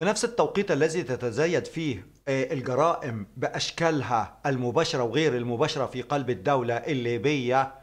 في نفس التوقيت الذي تتزايد فيه آه، الجرائم بأشكالها المباشرة وغير المباشرة في قلب الدولة الليبية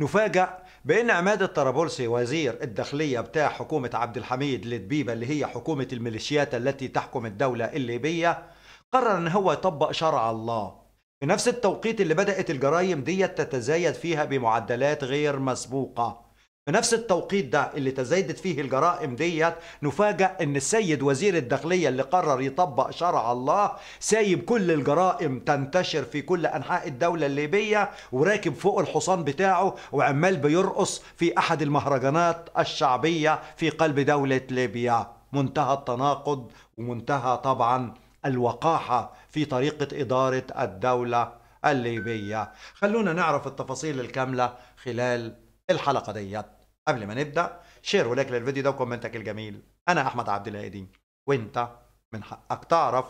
نفاجأ بأن عماد الطرابلسي وزير الداخلية بتاع حكومة عبد الحميد لدبيبة اللي هي حكومة الميليشيات التي تحكم الدولة الليبية قرر أن هو يطبق شرع الله في نفس التوقيت اللي بدأت الجرائم دي تتزايد فيها بمعدلات غير مسبوقة في نفس التوقيت ده اللي تزايدت فيه الجرائم ديت نفاجأ ان السيد وزير الداخلية اللي قرر يطبق شرع الله سايب كل الجرائم تنتشر في كل انحاء الدولة الليبية وراكب فوق الحصان بتاعه وعمال بيرقص في احد المهرجانات الشعبية في قلب دولة ليبيا منتهى التناقض ومنتهى طبعا الوقاحة في طريقة إدارة الدولة الليبية خلونا نعرف التفاصيل الكاملة خلال الحلقه ديت قبل ما نبدا شير ولايك للفيديو ده وكومنتك الجميل انا احمد عبد الهادي وانت من حقك تعرف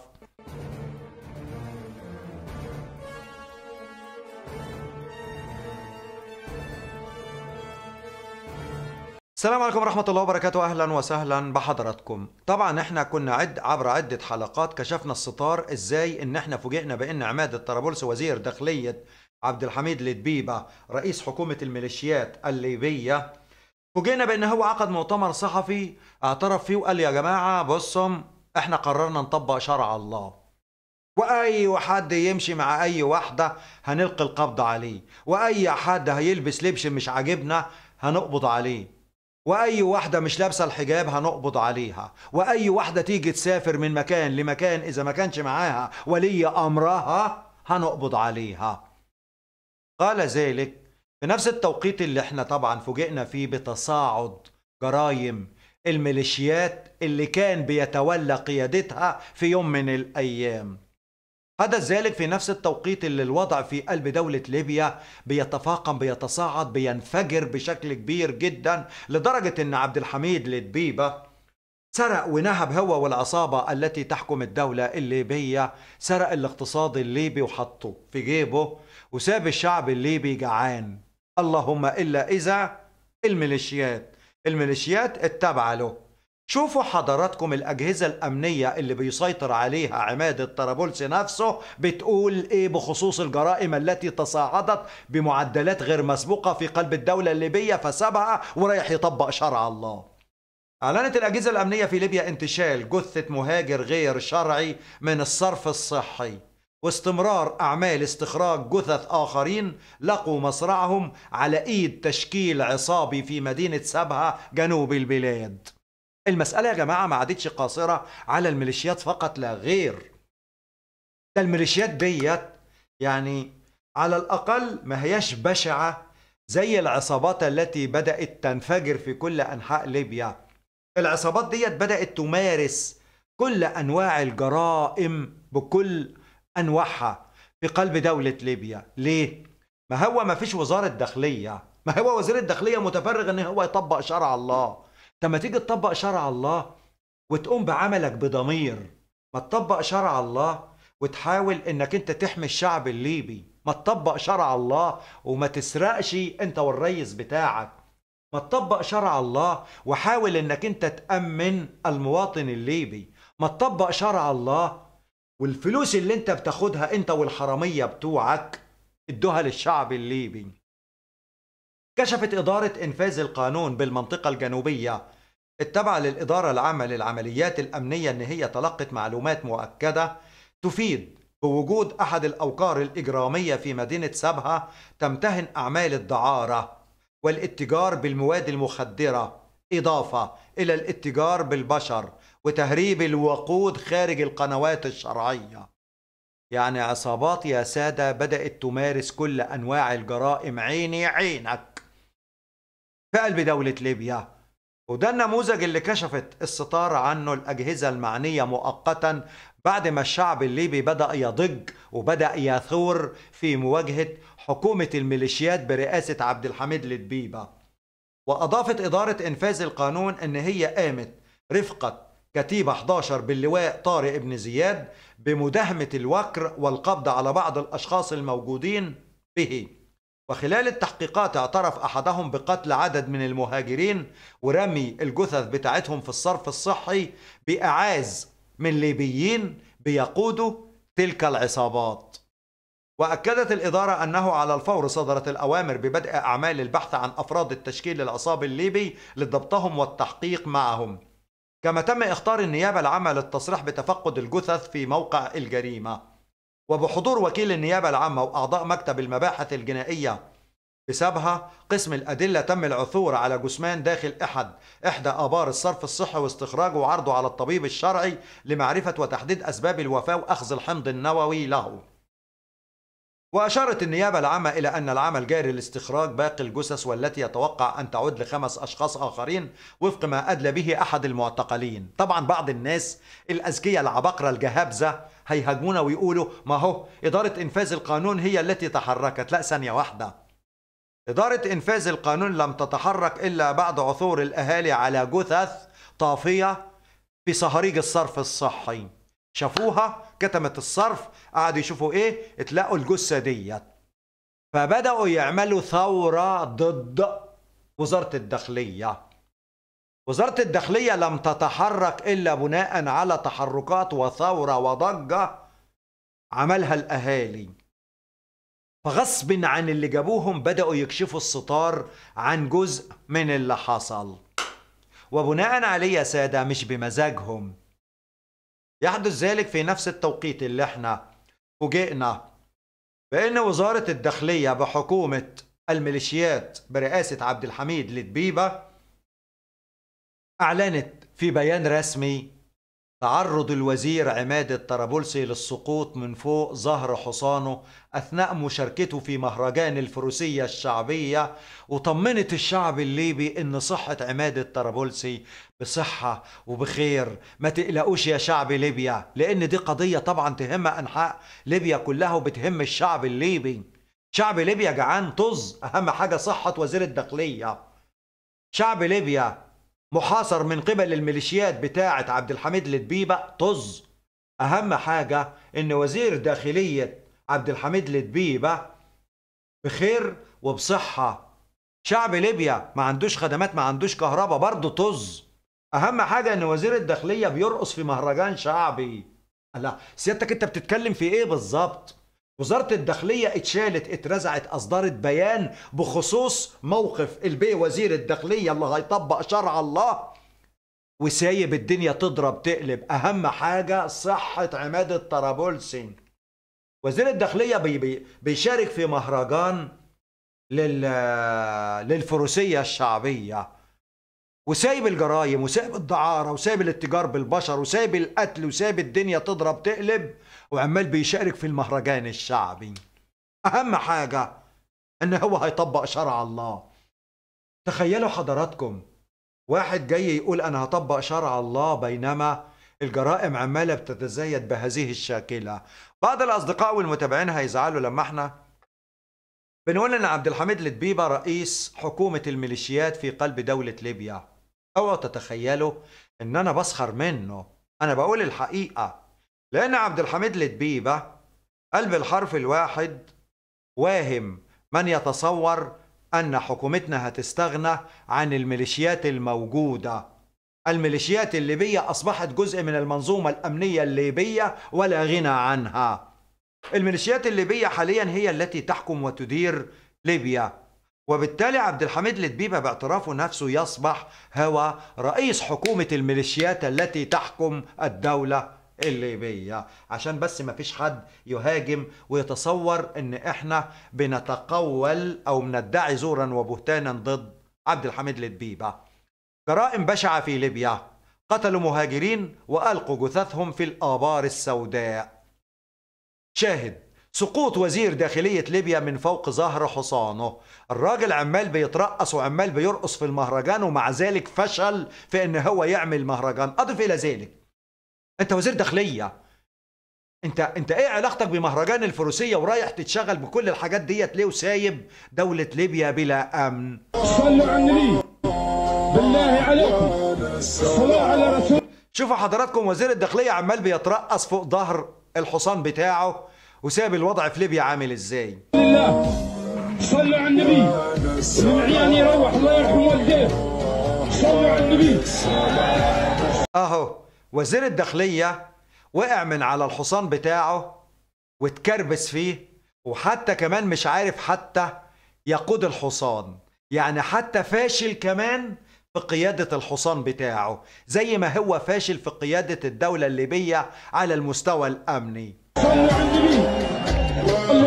السلام عليكم ورحمة الله وبركاته أهلا وسهلا بحضراتكم طبعا احنا كنا عد عبر عدة حلقات كشفنا الستار ازاي ان احنا فوجئنا بان عماد الطرابلسي وزير داخلية عبد الحميد لدبيبة رئيس حكومة الميليشيات الليبية فوجئنا بأن هو عقد مؤتمر صحفي اعترف فيه وقال يا جماعة بصم احنا قررنا نطبق شرع الله واي حد يمشي مع اي واحده هنلقي القبض عليه واي حد هيلبس لبس مش عاجبنا هنقبض عليه واي واحده مش لابسه الحجاب هنقبض عليها واي واحده تيجي تسافر من مكان لمكان اذا ما كانش معاها ولي امرها هنقبض عليها قال ذلك في نفس التوقيت اللي احنا طبعا فوجئنا فيه بتصاعد جرائم الميليشيات اللي كان بيتولى قيادتها في يوم من الايام حدث ذلك في نفس التوقيت اللي الوضع في قلب دولة ليبيا بيتفاقم بيتصاعد بينفجر بشكل كبير جدا لدرجة ان عبد الحميد لدبيبه سرق ونهب هو والعصابة التي تحكم الدولة الليبية سرق الاقتصاد الليبي وحطه في جيبه وساب الشعب الليبي جعان اللهم إلا إذا الميليشيات الميليشيات اتبع له شوفوا حضراتكم الأجهزة الأمنية اللي بيسيطر عليها عماد الطرابلسي نفسه بتقول إيه بخصوص الجرائم التي تصاعدت بمعدلات غير مسبوقة في قلب الدولة الليبية فسابها ورايح يطبق شرع الله أعلنت الأجهزة الأمنية في ليبيا انتشال جثة مهاجر غير شرعي من الصرف الصحي واستمرار أعمال استخراج جثث آخرين لقوا مصرعهم على إيد تشكيل عصابي في مدينة سبها جنوب البلاد المسألة يا جماعة ما عادتش قاصرة على الميليشيات فقط لا غير ده الميليشيات ديت يعني على الأقل ما هياش بشعة زي العصابات التي بدأت تنفجر في كل أنحاء ليبيا العصابات ديت بدأت تمارس كل أنواع الجرائم بكل أنواعها في قلب دولة ليبيا ليه؟ ما هو ما فيش وزارة داخلية ما هو وزير الداخلية متفرغ ان هو يطبق شرع الله طب ما تيجي تطبق شرع الله وتقوم بعملك بضمير ما تطبق شرع الله وتحاول انك انت تحمي الشعب الليبي ما تطبق شرع الله وما تسرقش انت والريس بتاعك ما تطبق شرع الله وحاول انك انت تأمن المواطن الليبي ما تطبق شرع الله والفلوس اللي انت بتاخدها انت والحرامية بتوعك ادوها للشعب الليبي كشفت إدارة إنفاذ القانون بالمنطقة الجنوبية التابعة للإدارة العامة للعمليات الأمنية أن هي تلقت معلومات مؤكدة تفيد بوجود أحد الأوقار الإجرامية في مدينة سبها تمتهن أعمال الدعارة والاتجار بالمواد المخدرة إضافة إلى الاتجار بالبشر وتهريب الوقود خارج القنوات الشرعية يعني عصابات يا سادة بدأت تمارس كل أنواع الجرائم عيني عينك في قلب دولة ليبيا وده النموذج اللي كشفت الستار عنه الأجهزة المعنية مؤقتا بعد ما الشعب الليبي بدأ يضج وبدأ يثور في مواجهة حكومة الميليشيات برئاسة عبد الحميد لدبيبة وأضافت إدارة إنفاذ القانون أن هي قامت رفقة كتيبة 11 باللواء طارق بن زياد بمداهمة الوكر والقبض على بعض الأشخاص الموجودين به وخلال التحقيقات اعترف أحدهم بقتل عدد من المهاجرين ورمي الجثث بتاعتهم في الصرف الصحي بأعاز من ليبيين بيقودوا تلك العصابات وأكدت الإدارة أنه على الفور صدرت الأوامر ببدء أعمال البحث عن أفراد التشكيل العصابي الليبي لضبطهم والتحقيق معهم كما تم إخطار النيابة العامة للتصريح بتفقد الجثث في موقع الجريمة وبحضور وكيل النيابة العامة وأعضاء مكتب المباحث الجنائية بسببها قسم الأدلة تم العثور على جثمان داخل أحد إحدى آبار الصرف الصحي واستخراجه وعرضه على الطبيب الشرعي لمعرفة وتحديد أسباب الوفاة وأخذ الحمض النووي له وأشارت النيابة العامة إلى أن العمل جاري لاستخراج باقي الجثث والتي يتوقع أن تعود لخمس أشخاص آخرين وفق ما أدلى به أحد المعتقلين طبعا بعض الناس الأذكياء العبقرة الجهابزة هيهاجمونا ويقولوا ما هو إدارة إنفاذ القانون هي التي تحركت لا ثانية واحدة إدارة إنفاذ القانون لم تتحرك إلا بعد عثور الأهالي على جثث طافية في صهريج الصرف الصحي شافوها كتمت الصرف قعدوا يشوفوا ايه اتلاقوا الجثه ديت فبداوا يعملوا ثوره ضد وزاره الداخليه وزاره الداخليه لم تتحرك الا بناء على تحركات وثوره وضجه عملها الاهالي فغصب عن اللي جابوهم بداوا يكشفوا الستار عن جزء من اللي حصل وبناء عليه يا ساده مش بمزاجهم يحدث ذلك في نفس التوقيت اللي احنا فوجئنا بأن وزارة الداخلية بحكومة الميليشيات برئاسة عبد الحميد لدبيبة أعلنت في بيان رسمي تعرض الوزير عماد الطرابلسي للسقوط من فوق ظهر حصانه أثناء مشاركته في مهرجان الفروسية الشعبية وطمنت الشعب الليبي إن صحة عماد الطرابلسي بصحة وبخير ما تقلقوش يا شعب ليبيا لأن دي قضية طبعا تهم أنحاء ليبيا كلها وبتهم الشعب الليبي شعب ليبيا جعان طز أهم حاجة صحة وزير الداخلية شعب ليبيا محاصر من قبل الميليشيات بتاعة عبد الحميد لدبيبة طز أهم حاجة إن وزير داخلية عبد الحميد لدبيبة بخير وبصحة شعب ليبيا ما عندوش خدمات ما عندوش كهرباء برضه طز أهم حاجة إن وزير الداخلية بيرقص في مهرجان شعبي لا سيادتك أنت بتتكلم في إيه بالظبط؟ وزارة الداخلية اتشالت اترزعت أصدرت بيان بخصوص موقف البي وزير الداخلية اللي هيطبق شرع الله وسايب الدنيا تضرب تقلب أهم حاجة صحة عماد الطرابلسي وزير الداخلية بي بي بيشارك في مهرجان لل... للفروسية الشعبية وسايب الجرايم وسايب الدعارة وسايب الاتجار بالبشر وسايب القتل وسايب الدنيا تضرب تقلب وعمال بيشارك في المهرجان الشعبي أهم حاجة إن هو هيطبق شرع الله تخيلوا حضراتكم واحد جاي يقول أنا هطبق شرع الله بينما الجرائم عمالة بتتزايد بهذه الشاكلة بعض الأصدقاء والمتابعين هيزعلوا لما احنا بنقول إن عبد الحميد لدبيبة رئيس حكومة الميليشيات في قلب دولة ليبيا اوعوا تتخيلوا إن أنا بسخر منه أنا بقول الحقيقة لأن عبد الحميد لدبيبة قال بالحرف الواحد واهم من يتصور أن حكومتنا هتستغنى عن الميليشيات الموجودة الميليشيات الليبية أصبحت جزء من المنظومة الأمنية الليبية ولا غنى عنها الميليشيات الليبية حاليا هي التي تحكم وتدير ليبيا وبالتالي عبد الحميد لدبيبة باعترافه نفسه يصبح هو رئيس حكومة الميليشيات التي تحكم الدولة الليبية عشان بس ما فيش حد يهاجم ويتصور ان احنا بنتقول او بندعي زورا وبهتانا ضد عبد الحميد لدبيبة جرائم بشعة في ليبيا قتلوا مهاجرين وألقوا جثثهم في الآبار السوداء شاهد سقوط وزير داخلية ليبيا من فوق ظهر حصانه الراجل عمال بيترقص وعمال بيرقص في المهرجان ومع ذلك فشل في ان هو يعمل مهرجان أضف إلى ذلك انت وزير داخليه انت انت ايه علاقتك بمهرجان الفروسيه ورايح تتشغل بكل الحاجات ديت ليه وسايب دوله ليبيا بلا امن صلوا على النبي بالله عليكم الصلاه على رسول شوفوا حضراتكم وزير الداخليه عمال بيترقص فوق ظهر الحصان بتاعه وساب الوضع في ليبيا عامل ازاي لله صلوا على النبي من عيان يروح الله يرحم والديه صلوا على النبي اهو وزير الداخلية وقع من على الحصان بتاعه واتكربس فيه وحتى كمان مش عارف حتى يقود الحصان يعني حتى فاشل كمان في قيادة الحصان بتاعه زي ما هو فاشل في قيادة الدولة الليبية على المستوى الأمني صلوا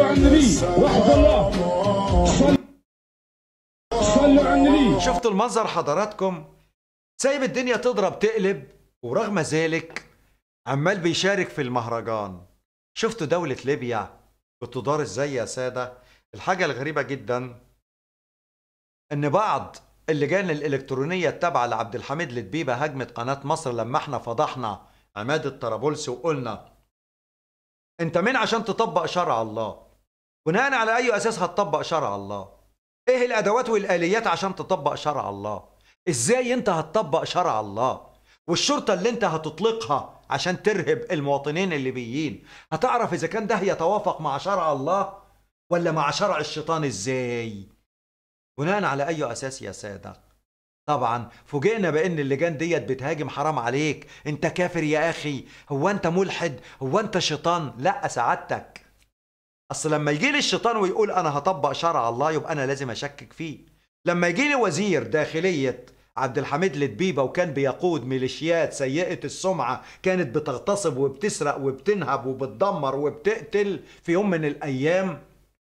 على النبي صلوا على النبي الله صلوا على النبي شفتوا المنظر حضراتكم سايب الدنيا تضرب تقلب ورغم ذلك عمال بيشارك في المهرجان شفتوا دولة ليبيا بتدار ازاي يا سادة الحاجة الغريبة جدا ان بعض اللجان الإلكترونية التابعة لعبد الحميد لدبيبة هجمت قناة مصر لما احنا فضحنا عماد الطرابلسي وقلنا انت مين عشان تطبق شرع الله بناء على اي اساس هتطبق شرع الله ايه الادوات والاليات عشان تطبق شرع الله ازاي انت هتطبق شرع الله والشرطة اللي انت هتطلقها عشان ترهب المواطنين الليبيين هتعرف اذا كان ده يتوافق مع شرع الله ولا مع شرع الشيطان ازاي بناء على اي اساس يا ساده طبعا فوجئنا بان اللجان ديت بتهاجم حرام عليك انت كافر يا اخي هو انت ملحد هو انت شيطان لا سعادتك اصل لما يجي لي الشيطان ويقول انا هطبق شرع الله يبقى انا لازم اشكك فيه لما يجي لي وزير داخليه عبد الحميد لدبيبه وكان بيقود ميليشيات سيئه السمعه كانت بتغتصب وبتسرق وبتنهب وبتدمر وبتقتل في يوم من الايام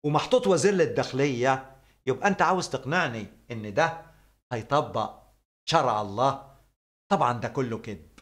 ومحطوط وزير للداخليه يبقى انت عاوز تقنعني ان ده هيطبق شرع الله طبعا ده كله كده